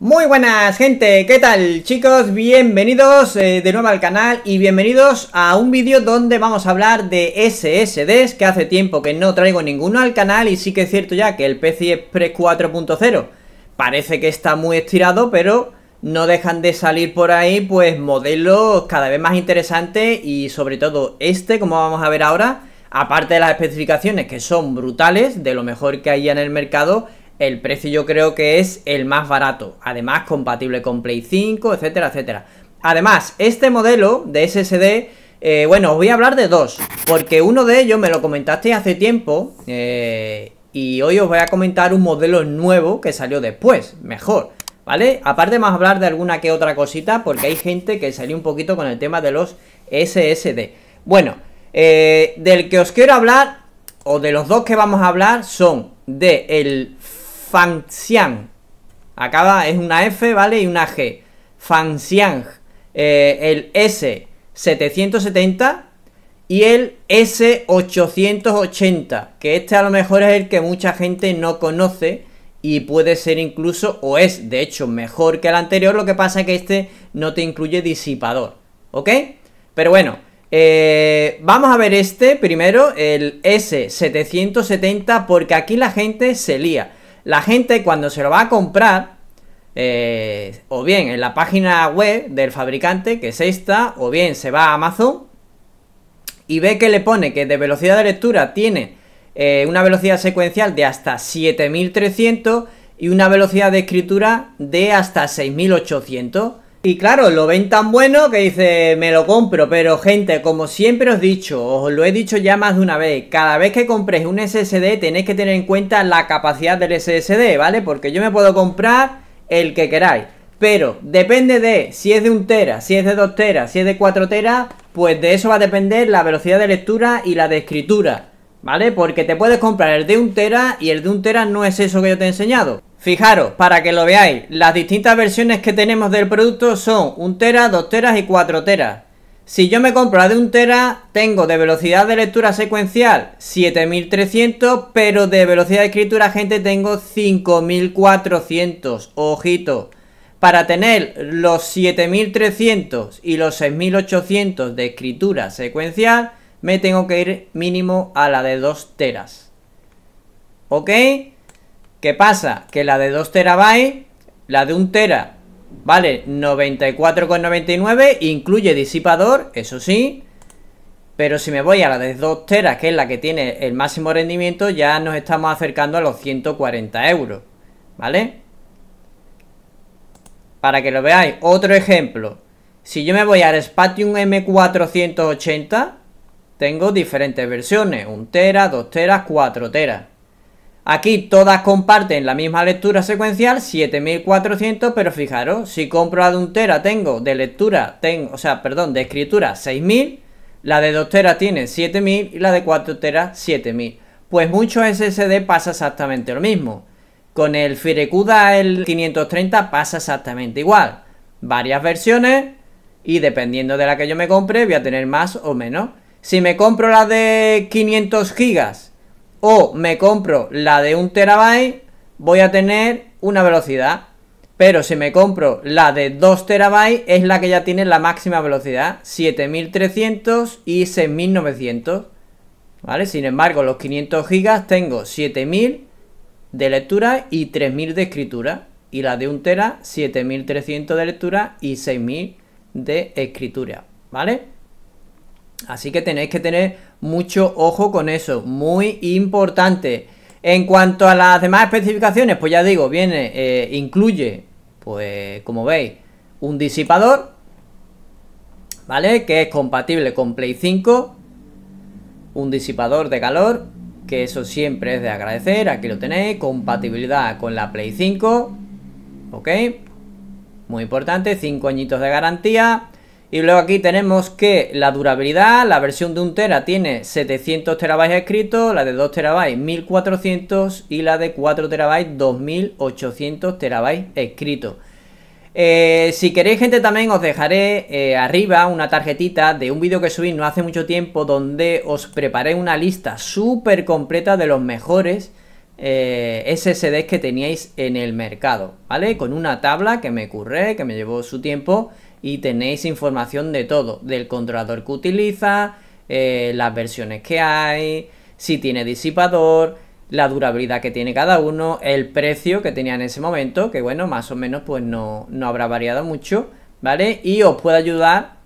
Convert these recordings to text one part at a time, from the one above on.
Muy buenas gente, ¿qué tal chicos? Bienvenidos eh, de nuevo al canal y bienvenidos a un vídeo donde vamos a hablar de SSDs que hace tiempo que no traigo ninguno al canal y sí que es cierto ya que el PC Express 4.0 parece que está muy estirado pero no dejan de salir por ahí pues modelos cada vez más interesantes y sobre todo este como vamos a ver ahora aparte de las especificaciones que son brutales de lo mejor que hay en el mercado el precio yo creo que es el más barato. Además, compatible con Play 5, etcétera, etcétera. Además, este modelo de SSD, eh, bueno, os voy a hablar de dos, porque uno de ellos me lo comentasteis hace tiempo, eh, y hoy os voy a comentar un modelo nuevo que salió después, mejor, ¿vale? Aparte más hablar de alguna que otra cosita, porque hay gente que salió un poquito con el tema de los SSD. Bueno, eh, del que os quiero hablar, o de los dos que vamos a hablar, son de el Fanxiang. Acaba, es una F, ¿vale? Y una G. Fanxiang. Eh, el S770 y el S880. Que este a lo mejor es el que mucha gente no conoce y puede ser incluso, o es de hecho mejor que el anterior, lo que pasa es que este no te incluye disipador, ¿ok? Pero bueno, eh, vamos a ver este primero, el S770, porque aquí la gente se lía la gente cuando se lo va a comprar, eh, o bien en la página web del fabricante, que es esta, o bien se va a Amazon y ve que le pone que de velocidad de lectura tiene eh, una velocidad secuencial de hasta 7300 y una velocidad de escritura de hasta 6800. Y claro, lo ven tan bueno que dice, me lo compro, pero gente, como siempre os he dicho, os lo he dicho ya más de una vez, cada vez que compréis un SSD tenéis que tener en cuenta la capacidad del SSD, ¿vale? Porque yo me puedo comprar el que queráis, pero depende de si es de 1 tera, si es de 2 teras, si es de 4 teras, pues de eso va a depender la velocidad de lectura y la de escritura. ¿Vale? Porque te puedes comprar el de 1 tera y el de 1 tera no es eso que yo te he enseñado. Fijaros, para que lo veáis, las distintas versiones que tenemos del producto son 1 tera, 2 teras y 4 teras. Si yo me compro la de 1 tera, tengo de velocidad de lectura secuencial 7300, pero de velocidad de escritura, gente, tengo 5400. Ojito, para tener los 7300 y los 6800 de escritura secuencial, me tengo que ir mínimo a la de 2 teras. ¿Ok? ¿Qué pasa? Que la de 2 TB, la de 1 tera, vale 94,99, incluye disipador, eso sí. Pero si me voy a la de 2 TB, que es la que tiene el máximo rendimiento, ya nos estamos acercando a los 140 euros, ¿vale? Para que lo veáis, otro ejemplo. Si yo me voy al Spatium M480, tengo diferentes versiones, 1 TB, 2 TB, 4 teras. Aquí todas comparten la misma lectura secuencial, 7400, pero fijaros, si compro la de un tera tengo de lectura, tengo, o sea, perdón, de escritura 6000, la de 2 teras tiene 7000 y la de 4 teras 7000. Pues muchos SSD pasa exactamente lo mismo. Con el Firecuda el 530 pasa exactamente igual. Varias versiones y dependiendo de la que yo me compre voy a tener más o menos. Si me compro la de 500 gigas o me compro la de un terabyte, voy a tener una velocidad. Pero si me compro la de 2 terabytes, es la que ya tiene la máxima velocidad, 7300 y 6900. ¿Vale? Sin embargo, los 500 gigas tengo 7000 de lectura y 3000 de escritura. Y la de 1 tb 7300 de lectura y 6000 de escritura. ¿Vale? Así que tenéis que tener mucho ojo con eso, muy importante. En cuanto a las demás especificaciones, pues ya digo, viene, eh, incluye, pues como veis, un disipador, ¿vale? Que es compatible con Play 5, un disipador de calor, que eso siempre es de agradecer, aquí lo tenéis, compatibilidad con la Play 5, ¿ok? Muy importante, 5 añitos de garantía, y luego aquí tenemos que la durabilidad, la versión de 1 tb tiene 700 terabytes escritos, la de 2 terabytes 1400 y la de 4 terabytes 2800 terabytes escritos. Eh, si queréis gente también os dejaré eh, arriba una tarjetita de un vídeo que subí no hace mucho tiempo donde os preparé una lista súper completa de los mejores eh, SSDs que teníais en el mercado, ¿vale? Con una tabla que me curré, que me llevó su tiempo y tenéis información de todo, del controlador que utiliza, eh, las versiones que hay, si tiene disipador, la durabilidad que tiene cada uno, el precio que tenía en ese momento, que bueno, más o menos pues no, no habrá variado mucho, ¿vale? Y os puede ayudar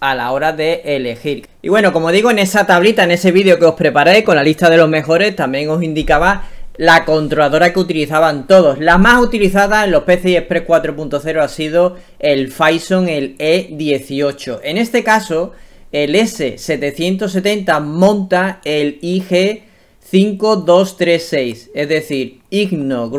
a la hora de elegir. Y bueno, como digo, en esa tablita, en ese vídeo que os preparé con la lista de los mejores, también os indicaba la controladora que utilizaban todos. La más utilizada en los PCI Express 4.0 ha sido el Fison, el E18. En este caso, el S770 monta el IG5236, es decir, Igno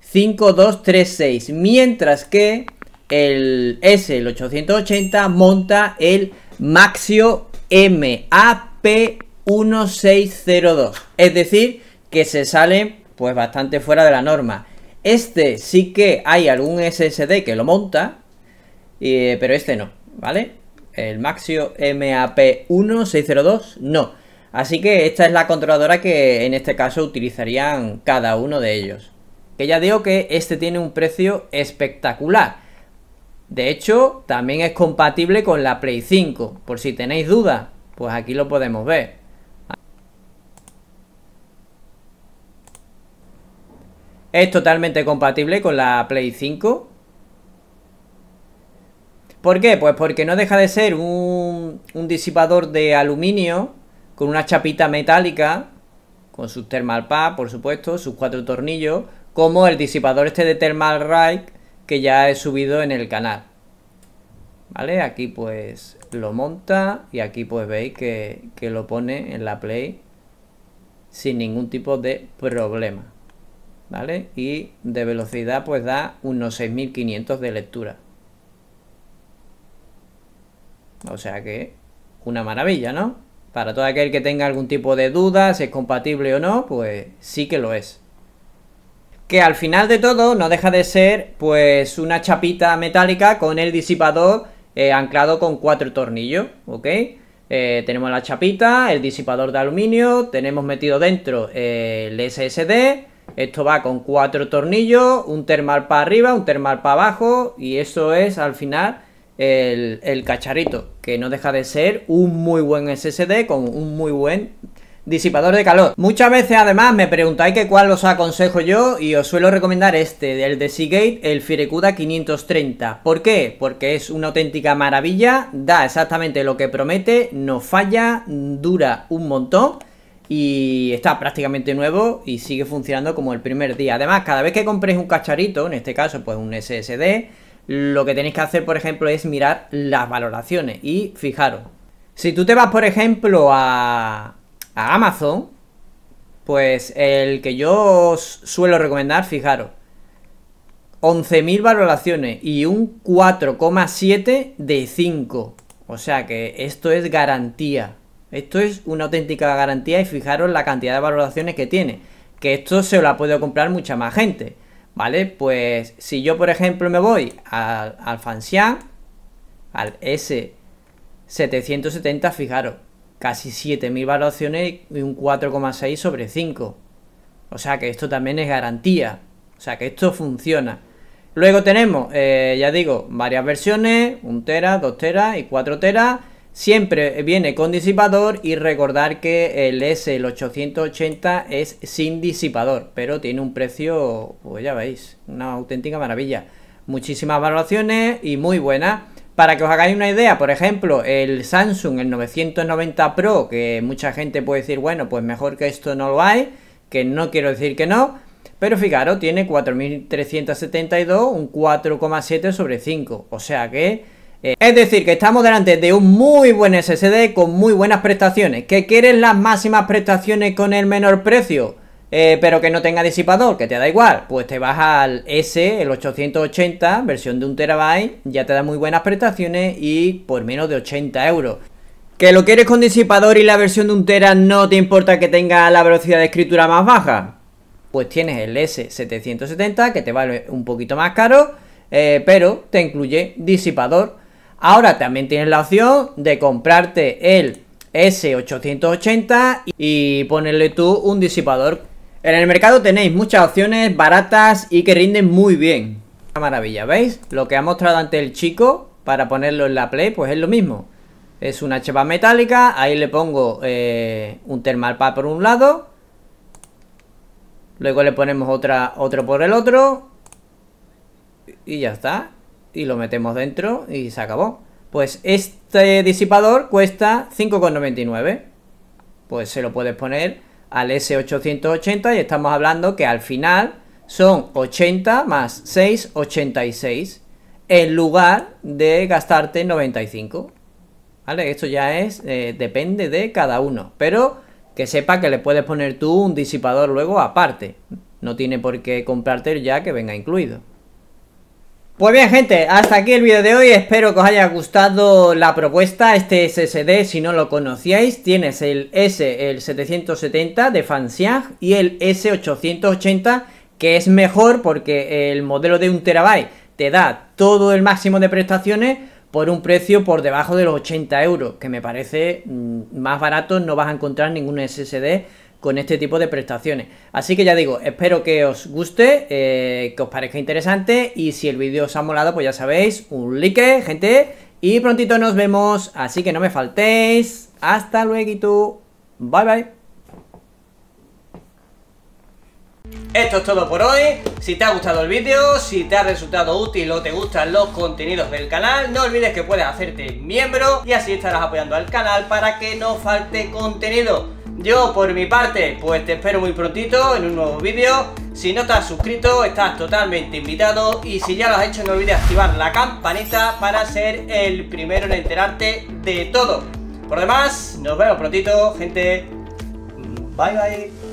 5236, mientras que el S880 monta el Maxio MAP1602, es decir, que se sale pues bastante fuera de la norma. Este sí que hay algún SSD que lo monta, pero este no, ¿vale? El Maxio MAP1602 no. Así que esta es la controladora que en este caso utilizarían cada uno de ellos. Que ya digo que este tiene un precio espectacular. De hecho, también es compatible con la Play 5. Por si tenéis dudas, pues aquí lo podemos ver. Es totalmente compatible con la Play 5. ¿Por qué? Pues porque no deja de ser un, disipador de aluminio con una chapita metálica, con su thermal pad, por supuesto, sus cuatro tornillos, como el disipador este de thermal que ya he subido en el canal. ¿Vale? Aquí pues lo monta y aquí pues veis que lo pone en la Play sin ningún tipo de problema. ¿vale? Y de velocidad pues da unos 6.500 de lectura. O sea que una maravilla, ¿no? Para todo aquel que tenga algún tipo de duda, si es compatible o no, pues sí que lo es. Que al final de todo no deja de ser pues una chapita metálica con el disipador eh, anclado con cuatro tornillos, ¿ok? Eh, tenemos la chapita, el disipador de aluminio, tenemos metido dentro el SSD, esto va con cuatro tornillos, un termal para arriba, un termal para abajo y eso es al final el, cacharrito, que no deja de ser un muy buen SSD con un muy buen disipador de calor. Muchas veces además me preguntáis que cuál os aconsejo yo y os suelo recomendar este, el de Seagate, el Firecuda 530. ¿Por qué? Porque es una auténtica maravilla, da exactamente lo que promete, no falla, dura un montón y está prácticamente nuevo y sigue funcionando como el primer día. Además, cada vez que compréis un cacharito, en este caso pues un SSD, lo que tenéis que hacer, por ejemplo, es mirar las valoraciones y fijaros. Si tú te vas, por ejemplo, a, a Amazon, pues el que yo os suelo recomendar, fijaros, 11.000 valoraciones y un 4,7 de 5. O sea que esto es garantía. Esto es una auténtica garantía y fijaros la cantidad de valoraciones que tiene. Que esto se lo ha podido comprar mucha más gente. ¿Vale? Pues si yo, por ejemplo, me voy al, al al S770, fijaros, casi 7.000 valoraciones y un 4,6 sobre 5. O sea que esto también es garantía. O sea que esto funciona. Luego tenemos, eh, ya digo, varias versiones, 1 tera, 2 tera y 4 tera Siempre viene con disipador y recordar que el S, el 880, es sin disipador, pero tiene un precio, pues ya veis, una auténtica maravilla. Muchísimas valoraciones y muy buenas. Para que os hagáis una idea, por ejemplo, el Samsung, el 990 Pro, que mucha gente puede decir, bueno, pues mejor que esto no lo hay, que no quiero decir que no, pero fijaros, tiene 4.372, un 4,7 sobre 5, o sea que eh, es decir, que estamos delante de un muy buen SSD con muy buenas prestaciones. ¿Qué quieres las máximas prestaciones con el menor precio, eh, pero que no tenga disipador, que te da igual. Pues te vas al S, el 880, versión de 1 terabyte, ya te da muy buenas prestaciones y por menos de 80 euros. ¿Que lo quieres con disipador y la versión de 1 tb no te importa que tenga la velocidad de escritura más baja? Pues tienes el S770 que te vale un poquito más caro, eh, pero te incluye disipador Ahora también tienes la opción de comprarte el S880 y ponerle tú un disipador. En el mercado tenéis muchas opciones baratas y que rinden muy bien. Una maravilla, ¿veis? Lo que ha mostrado antes el chico para ponerlo en la Play, pues es lo mismo. Es una chepa metálica, ahí le pongo eh, un thermal pad por un lado. Luego le ponemos otra, otro por el otro. Y ya está y lo metemos dentro y se acabó. Pues este disipador cuesta 5,99. Pues se lo puedes poner al S880 y estamos hablando que al final son 80 más 6, 86 en lugar de gastarte 95. ¿Vale? Esto ya es, eh, depende de cada uno, pero que sepa que le puedes poner tú un disipador luego aparte. No tiene por qué comprarte ya que venga incluido. Pues bien gente, hasta aquí el vídeo de hoy, espero que os haya gustado la propuesta, este SSD si no lo conocíais, tienes el S, el 770 de Fanxiang y el S880 que es mejor porque el modelo de un terabyte te da todo el máximo de prestaciones por un precio por debajo de los 80 euros, que me parece mm, más barato, no vas a encontrar ningún SSD con este tipo de prestaciones. Así que ya digo, espero que os guste, eh, que os parezca interesante y si el vídeo os ha molado, pues ya sabéis, un like, gente, y prontito nos vemos, así que no me faltéis. Hasta luego, y tú bye bye. Esto es todo por hoy, si te ha gustado el vídeo, si te ha resultado útil o te gustan los contenidos del canal, no olvides que puedes hacerte miembro y así estarás apoyando al canal para que no falte contenido. Yo por mi parte, pues te espero muy prontito en un nuevo vídeo. Si no te has suscrito, estás totalmente invitado. Y si ya lo has hecho, no olvides activar la campanita para ser el primero en enterarte de todo. Por demás, nos vemos prontito, gente. Bye bye.